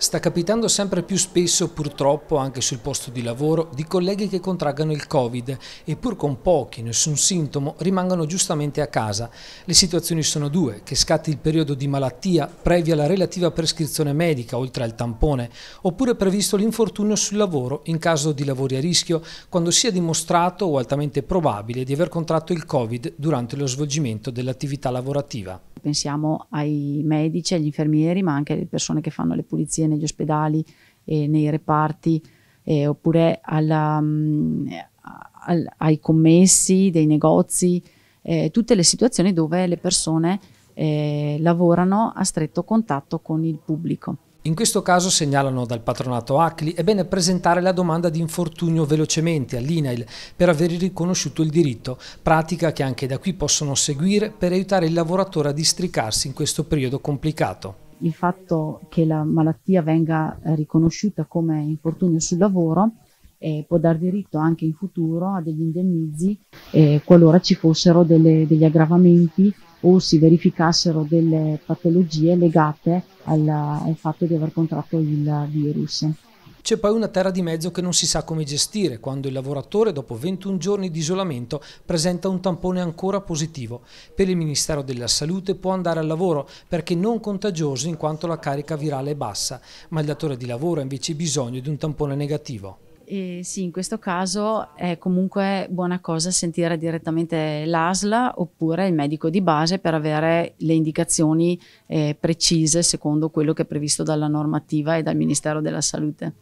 Sta capitando sempre più spesso purtroppo anche sul posto di lavoro di colleghi che contraggano il Covid e pur con pochi, nessun sintomo, rimangono giustamente a casa. Le situazioni sono due, che scatti il periodo di malattia previa la relativa prescrizione medica oltre al tampone, oppure previsto l'infortunio sul lavoro in caso di lavori a rischio quando sia dimostrato o altamente probabile di aver contratto il Covid durante lo svolgimento dell'attività lavorativa. Pensiamo ai medici, agli infermieri, ma anche alle persone che fanno le pulizie negli ospedali e nei reparti, eh, oppure alla, mm, al, ai commessi dei negozi, eh, tutte le situazioni dove le persone eh, lavorano a stretto contatto con il pubblico. In questo caso segnalano dal patronato ACLI è bene presentare la domanda di infortunio velocemente all'INAIL per aver riconosciuto il diritto, pratica che anche da qui possono seguire per aiutare il lavoratore a districarsi in questo periodo complicato il fatto che la malattia venga riconosciuta come infortunio sul lavoro eh, può dar diritto anche in futuro a degli indennizi eh, qualora ci fossero delle, degli aggravamenti o si verificassero delle patologie legate al, al fatto di aver contratto il virus. C'è poi una terra di mezzo che non si sa come gestire quando il lavoratore dopo 21 giorni di isolamento presenta un tampone ancora positivo. Per il Ministero della Salute può andare al lavoro perché non contagioso in quanto la carica virale è bassa, ma il datore di lavoro ha invece bisogno di un tampone negativo. E sì, in questo caso è comunque buona cosa sentire direttamente l'ASLA oppure il medico di base per avere le indicazioni eh, precise secondo quello che è previsto dalla normativa e dal Ministero della Salute.